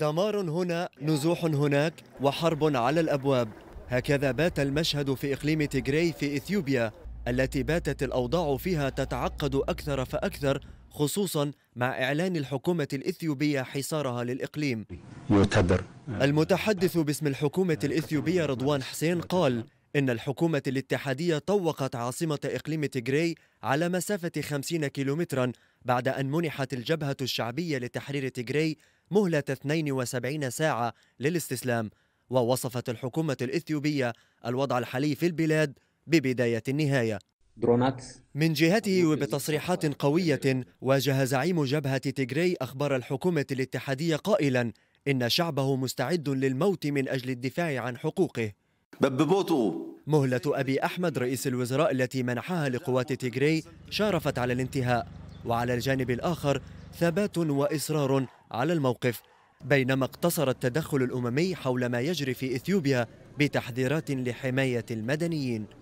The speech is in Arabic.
دمار هنا نزوح هناك وحرب على الابواب هكذا بات المشهد في اقليم تيغراي في اثيوبيا التي باتت الاوضاع فيها تتعقد اكثر فاكثر خصوصا مع اعلان الحكومه الاثيوبيه حصارها للاقليم. المتحدث باسم الحكومه الاثيوبيه رضوان حسين قال إن الحكومة الاتحادية طوقت عاصمة إقليم تيغراي على مسافة 50 كيلومترا بعد أن منحت الجبهة الشعبية لتحرير تيغراي مهلة 72 ساعة للاستسلام ووصفت الحكومة الإثيوبية الوضع الحالي في البلاد ببداية النهاية من جهته وبتصريحات قوية واجه زعيم جبهة تيغري أخبار الحكومة الاتحادية قائلا إن شعبه مستعد للموت من أجل الدفاع عن حقوقه مهلة أبي أحمد رئيس الوزراء التي منحها لقوات تيغري شارفت على الانتهاء وعلى الجانب الآخر ثبات وإصرار على الموقف بينما اقتصر التدخل الأممي حول ما يجري في إثيوبيا بتحذيرات لحماية المدنيين